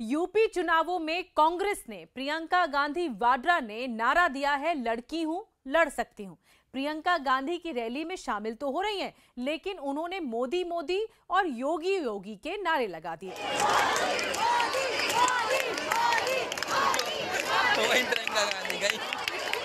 UP चुनावों में कांग्रेस ने प्रियंका गांधी वाड्रा ने नारा दिया है लड़की हूं लड़ सकती हूं प्रियंका गांधी की रैली में शामिल तो हो रही हैं लेकिन उन्होंने मोदी मोदी और योगी योगी के नारे लगा दिए तो प्रियंका गांधी गई